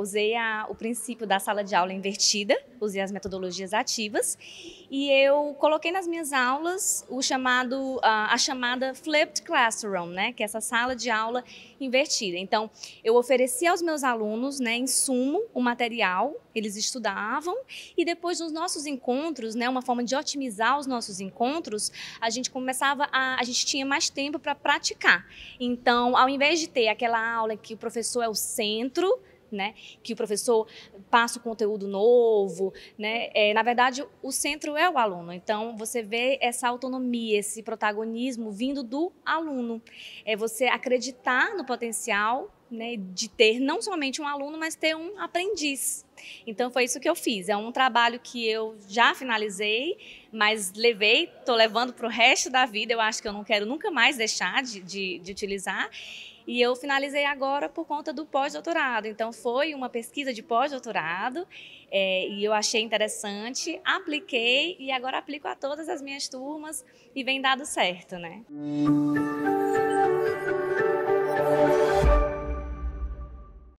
Usei a, o princípio da sala de aula invertida, usei as metodologias ativas e eu coloquei nas minhas aulas o chamado, a, a chamada flipped classroom, né, que é essa sala de aula invertida. Então, eu oferecia aos meus alunos, né, sumo o material, eles estudavam e depois nos nossos encontros, né, uma forma de otimizar os nossos encontros, a gente começava a, a gente tinha mais tempo para praticar. Então, ao invés de ter aquela aula que o professor é o centro né? Que o professor passa o conteúdo novo, né? É, na verdade, o centro é o aluno. Então, você vê essa autonomia, esse protagonismo vindo do aluno. É você acreditar no potencial né, de ter não somente um aluno, mas ter um aprendiz. Então foi isso que eu fiz. É um trabalho que eu já finalizei, mas levei, estou levando para o resto da vida. Eu acho que eu não quero nunca mais deixar de, de, de utilizar. E eu finalizei agora por conta do pós-doutorado. Então, foi uma pesquisa de pós-doutorado é, e eu achei interessante, apliquei e agora aplico a todas as minhas turmas e vem dado certo, né? Música